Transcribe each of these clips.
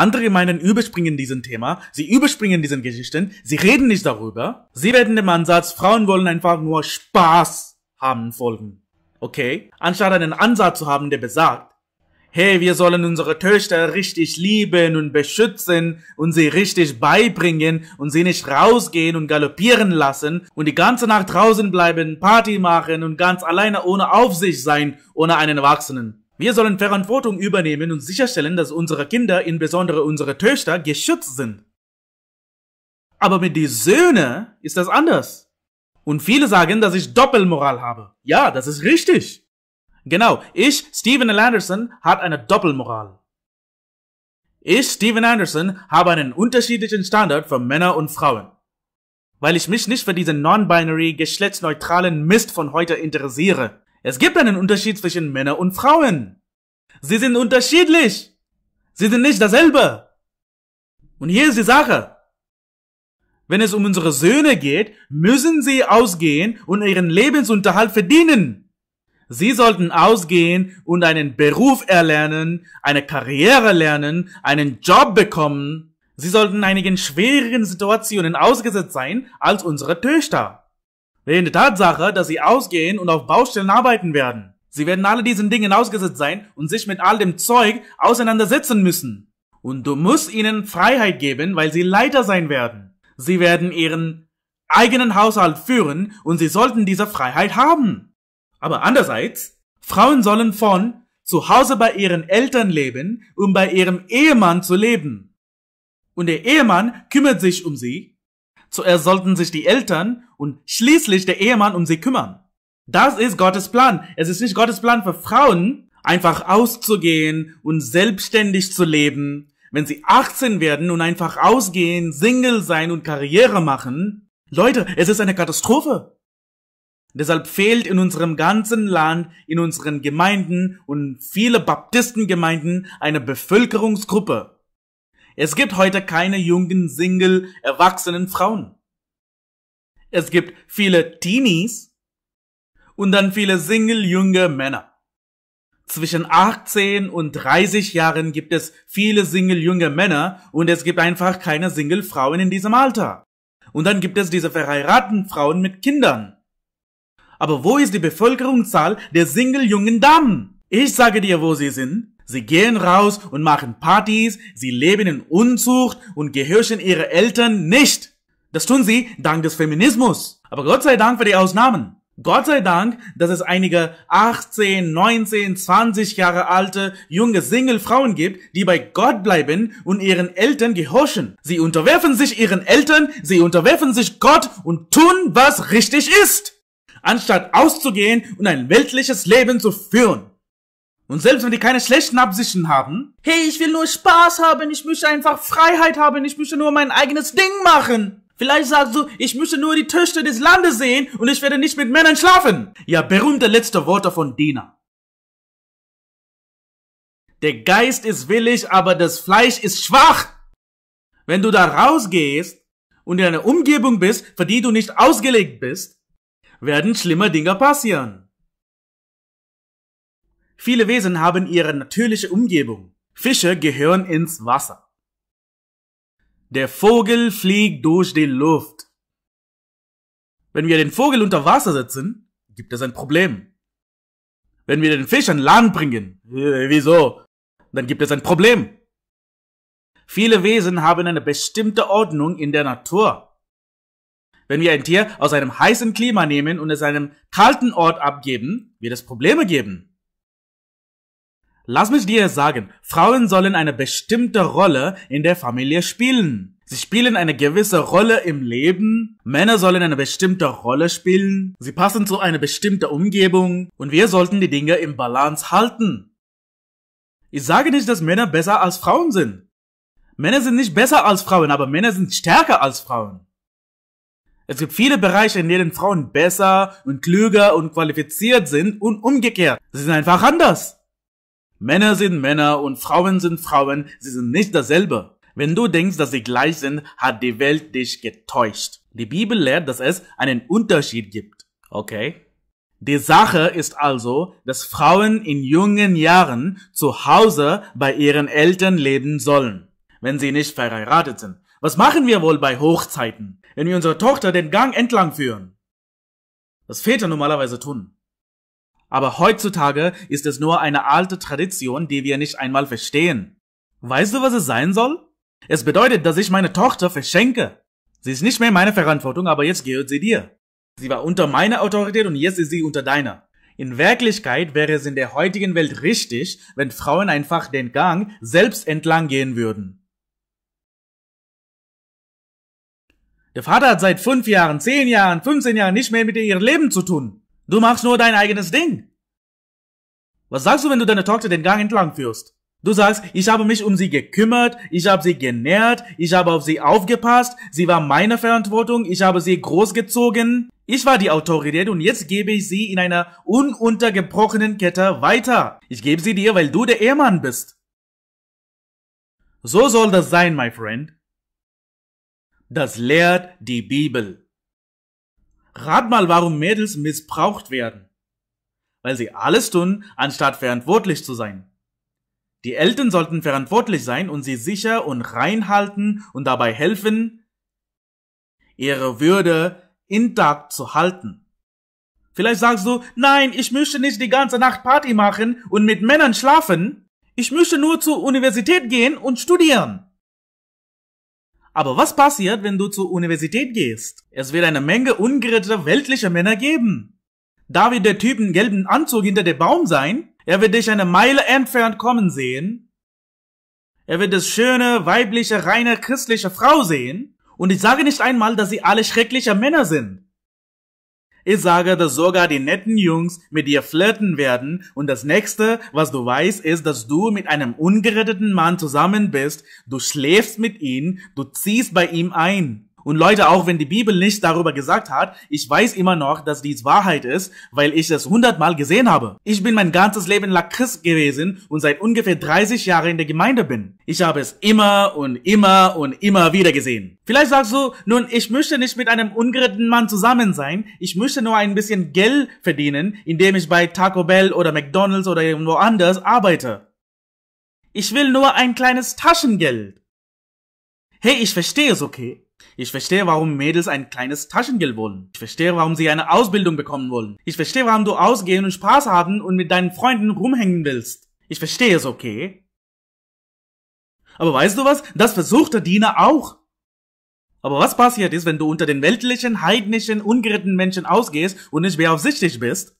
Andere meinen, überspringen diesen Thema, sie überspringen diesen Geschichten, sie reden nicht darüber. Sie werden dem Ansatz, Frauen wollen einfach nur Spaß haben, folgen. Okay? Anstatt einen Ansatz zu haben, der besagt, hey, wir sollen unsere Töchter richtig lieben und beschützen und sie richtig beibringen und sie nicht rausgehen und galoppieren lassen und die ganze Nacht draußen bleiben, Party machen und ganz alleine ohne Aufsicht sein, ohne einen Erwachsenen. Wir sollen Verantwortung übernehmen und sicherstellen, dass unsere Kinder, insbesondere unsere Töchter, geschützt sind. Aber mit den Söhnen ist das anders. Und viele sagen, dass ich Doppelmoral habe. Ja, das ist richtig. Genau, ich, Steven Anderson, hat eine Doppelmoral. Ich, Steven Anderson, habe einen unterschiedlichen Standard für Männer und Frauen. Weil ich mich nicht für diesen non-binary, geschlechtsneutralen Mist von heute interessiere. Es gibt einen Unterschied zwischen Männern und Frauen. Sie sind unterschiedlich. Sie sind nicht dasselbe. Und hier ist die Sache. Wenn es um unsere Söhne geht, müssen sie ausgehen und ihren Lebensunterhalt verdienen. Sie sollten ausgehen und einen Beruf erlernen, eine Karriere lernen, einen Job bekommen. Sie sollten einigen schwereren Situationen ausgesetzt sein als unsere Töchter wegen der Tatsache, dass sie ausgehen und auf Baustellen arbeiten werden. Sie werden alle diesen Dingen ausgesetzt sein und sich mit all dem Zeug auseinandersetzen müssen. Und du musst ihnen Freiheit geben, weil sie Leiter sein werden. Sie werden ihren eigenen Haushalt führen und sie sollten diese Freiheit haben. Aber andererseits, Frauen sollen von zu Hause bei ihren Eltern leben, um bei ihrem Ehemann zu leben. Und der Ehemann kümmert sich um sie, Zuerst sollten sich die Eltern und schließlich der Ehemann um sie kümmern. Das ist Gottes Plan. Es ist nicht Gottes Plan für Frauen, einfach auszugehen und selbstständig zu leben. Wenn sie 18 werden und einfach ausgehen, Single sein und Karriere machen. Leute, es ist eine Katastrophe. Deshalb fehlt in unserem ganzen Land, in unseren Gemeinden und viele Baptistengemeinden eine Bevölkerungsgruppe, es gibt heute keine jungen, single, erwachsenen Frauen. Es gibt viele Teenies und dann viele single, junge Männer. Zwischen 18 und 30 Jahren gibt es viele single, junge Männer und es gibt einfach keine single Frauen in diesem Alter. Und dann gibt es diese verheirateten Frauen mit Kindern. Aber wo ist die Bevölkerungszahl der single jungen Damen? Ich sage dir, wo sie sind. Sie gehen raus und machen Partys, sie leben in Unzucht und gehorchen ihre Eltern nicht. Das tun sie dank des Feminismus. Aber Gott sei Dank für die Ausnahmen. Gott sei Dank, dass es einige 18, 19, 20 Jahre alte junge Single-Frauen gibt, die bei Gott bleiben und ihren Eltern gehorchen. Sie unterwerfen sich ihren Eltern, sie unterwerfen sich Gott und tun, was richtig ist, anstatt auszugehen und ein weltliches Leben zu führen. Und selbst wenn die keine schlechten Absichten haben, hey, ich will nur Spaß haben, ich möchte einfach Freiheit haben, ich möchte nur mein eigenes Ding machen. Vielleicht sagst du, ich möchte nur die Töchter des Landes sehen und ich werde nicht mit Männern schlafen. Ja, berühmte letzte Worte von Dina. Der Geist ist willig, aber das Fleisch ist schwach. Wenn du da rausgehst und in einer Umgebung bist, für die du nicht ausgelegt bist, werden schlimme Dinge passieren. Viele Wesen haben ihre natürliche Umgebung. Fische gehören ins Wasser. Der Vogel fliegt durch die Luft. Wenn wir den Vogel unter Wasser setzen, gibt es ein Problem. Wenn wir den Fisch an Land bringen, äh, wieso? Dann gibt es ein Problem. Viele Wesen haben eine bestimmte Ordnung in der Natur. Wenn wir ein Tier aus einem heißen Klima nehmen und es einem kalten Ort abgeben, wird es Probleme geben. Lass mich dir sagen, Frauen sollen eine bestimmte Rolle in der Familie spielen. Sie spielen eine gewisse Rolle im Leben, Männer sollen eine bestimmte Rolle spielen, sie passen zu einer bestimmten Umgebung und wir sollten die Dinge im Balance halten. Ich sage nicht, dass Männer besser als Frauen sind. Männer sind nicht besser als Frauen, aber Männer sind stärker als Frauen. Es gibt viele Bereiche, in denen Frauen besser und klüger und qualifiziert sind und umgekehrt. Sie sind einfach anders. Männer sind Männer und Frauen sind Frauen, sie sind nicht dasselbe. Wenn du denkst, dass sie gleich sind, hat die Welt dich getäuscht. Die Bibel lehrt, dass es einen Unterschied gibt. Okay? Die Sache ist also, dass Frauen in jungen Jahren zu Hause bei ihren Eltern leben sollen, wenn sie nicht verheiratet sind. Was machen wir wohl bei Hochzeiten, wenn wir unsere Tochter den Gang entlang führen? Was Väter normalerweise tun. Aber heutzutage ist es nur eine alte Tradition, die wir nicht einmal verstehen. Weißt du, was es sein soll? Es bedeutet, dass ich meine Tochter verschenke. Sie ist nicht mehr meine Verantwortung, aber jetzt gehört sie dir. Sie war unter meiner Autorität und jetzt ist sie unter deiner. In Wirklichkeit wäre es in der heutigen Welt richtig, wenn Frauen einfach den Gang selbst entlang gehen würden. Der Vater hat seit fünf Jahren, zehn Jahren, 15 Jahren nicht mehr mit ihr ihr Leben zu tun. Du machst nur dein eigenes Ding. Was sagst du, wenn du deine Tochter den Gang entlang führst? Du sagst, ich habe mich um sie gekümmert, ich habe sie genährt, ich habe auf sie aufgepasst, sie war meine Verantwortung, ich habe sie großgezogen, ich war die Autorität und jetzt gebe ich sie in einer ununtergebrochenen Kette weiter. Ich gebe sie dir, weil du der Ehemann bist. So soll das sein, my friend. Das lehrt die Bibel. Rat mal, warum Mädels missbraucht werden. Weil sie alles tun, anstatt verantwortlich zu sein. Die Eltern sollten verantwortlich sein und sie sicher und rein halten und dabei helfen, ihre Würde intakt zu halten. Vielleicht sagst du, nein, ich möchte nicht die ganze Nacht Party machen und mit Männern schlafen. Ich möchte nur zur Universität gehen und studieren. Aber was passiert, wenn du zur Universität gehst? Es wird eine Menge ungerettete weltlicher Männer geben. Da wird der Typ in gelben Anzug hinter der Baum sein, er wird dich eine Meile entfernt kommen sehen. Er wird das schöne, weibliche, reine, christliche Frau sehen. Und ich sage nicht einmal, dass sie alle schrecklicher Männer sind. Ich sage, dass sogar die netten Jungs mit dir flirten werden und das nächste, was du weißt, ist, dass du mit einem ungeretteten Mann zusammen bist, du schläfst mit ihm, du ziehst bei ihm ein. Und Leute, auch wenn die Bibel nicht darüber gesagt hat, ich weiß immer noch, dass dies Wahrheit ist, weil ich es hundertmal gesehen habe. Ich bin mein ganzes Leben lang Christ gewesen und seit ungefähr 30 Jahren in der Gemeinde bin. Ich habe es immer und immer und immer wieder gesehen. Vielleicht sagst du, nun, ich möchte nicht mit einem ungeretteten Mann zusammen sein, ich möchte nur ein bisschen Geld verdienen, indem ich bei Taco Bell oder McDonalds oder irgendwo anders arbeite. Ich will nur ein kleines Taschengeld. Hey, ich verstehe es, okay? Ich verstehe, warum Mädels ein kleines Taschengeld wollen. Ich verstehe, warum sie eine Ausbildung bekommen wollen. Ich verstehe, warum du ausgehen und Spaß haben und mit deinen Freunden rumhängen willst. Ich verstehe es, okay? Aber weißt du was? Das versucht der Diener auch. Aber was passiert ist, wenn du unter den weltlichen, heidnischen, ungeretteten Menschen ausgehst und nicht beaufsichtigt bist?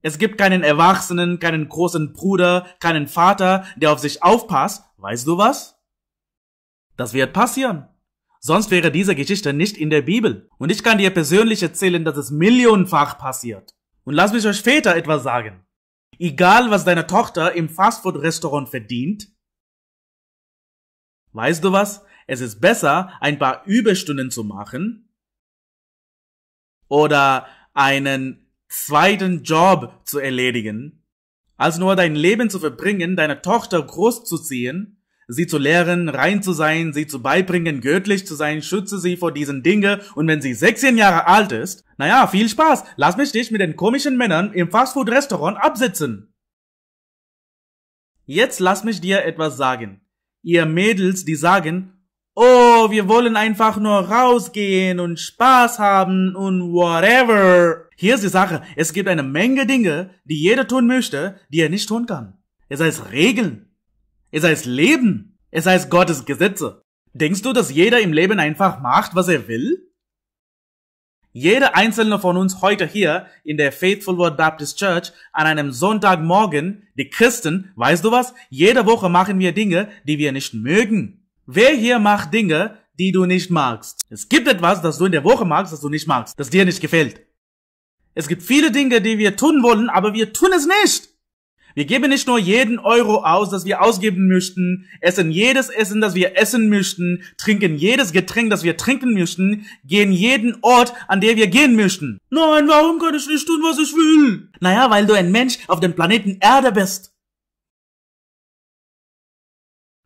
Es gibt keinen Erwachsenen, keinen großen Bruder, keinen Vater, der auf sich aufpasst. Weißt du was? Das wird passieren. Sonst wäre diese Geschichte nicht in der Bibel. Und ich kann dir persönlich erzählen, dass es millionenfach passiert. Und lass mich euch Väter etwas sagen. Egal, was deine Tochter im Fastfood-Restaurant verdient, weißt du was? Es ist besser, ein paar Überstunden zu machen oder einen zweiten Job zu erledigen, als nur dein Leben zu verbringen, deine Tochter großzuziehen sie zu lehren, rein zu sein, sie zu beibringen, göttlich zu sein, schütze sie vor diesen Dinge und wenn sie 16 Jahre alt ist, naja, viel Spaß, lass mich dich mit den komischen Männern im Fastfood-Restaurant absitzen. Jetzt lass mich dir etwas sagen. Ihr Mädels, die sagen, oh, wir wollen einfach nur rausgehen und Spaß haben und whatever. Hier ist die Sache, es gibt eine Menge Dinge, die jeder tun möchte, die er nicht tun kann. Es heißt Regeln. Es heißt Leben. Es heißt Gottes Gesetze. Denkst du, dass jeder im Leben einfach macht, was er will? Jeder einzelne von uns heute hier in der Faithful Word Baptist Church an einem Sonntagmorgen, die Christen, weißt du was? Jede Woche machen wir Dinge, die wir nicht mögen. Wer hier macht Dinge, die du nicht magst? Es gibt etwas, das du in der Woche magst, das du nicht magst, das dir nicht gefällt. Es gibt viele Dinge, die wir tun wollen, aber wir tun es nicht. Wir geben nicht nur jeden Euro aus, das wir ausgeben möchten, essen jedes Essen, das wir essen möchten, trinken jedes Getränk, das wir trinken möchten, gehen jeden Ort, an der wir gehen möchten. Nein, warum kann ich nicht tun, was ich will? Naja, weil du ein Mensch auf dem Planeten Erde bist.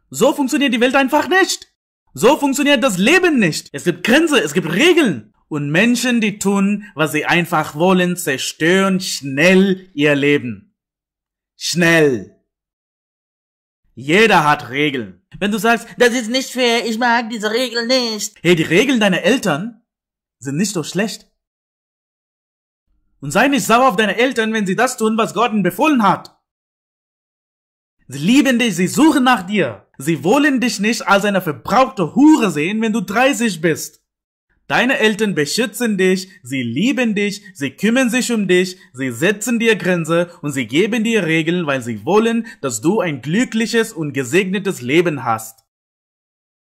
So funktioniert die Welt einfach nicht. So funktioniert das Leben nicht. Es gibt Grenze, es gibt Regeln. Und Menschen, die tun, was sie einfach wollen, zerstören schnell ihr Leben. Schnell. Jeder hat Regeln. Wenn du sagst, das ist nicht fair, ich mag diese Regeln nicht. Hey, die Regeln deiner Eltern sind nicht so schlecht. Und sei nicht sauer auf deine Eltern, wenn sie das tun, was Gott ihnen befohlen hat. Sie lieben dich, sie suchen nach dir. Sie wollen dich nicht als eine verbrauchte Hure sehen, wenn du 30 bist. Deine Eltern beschützen dich, sie lieben dich, sie kümmern sich um dich, sie setzen dir Grenze und sie geben dir Regeln, weil sie wollen, dass du ein glückliches und gesegnetes Leben hast.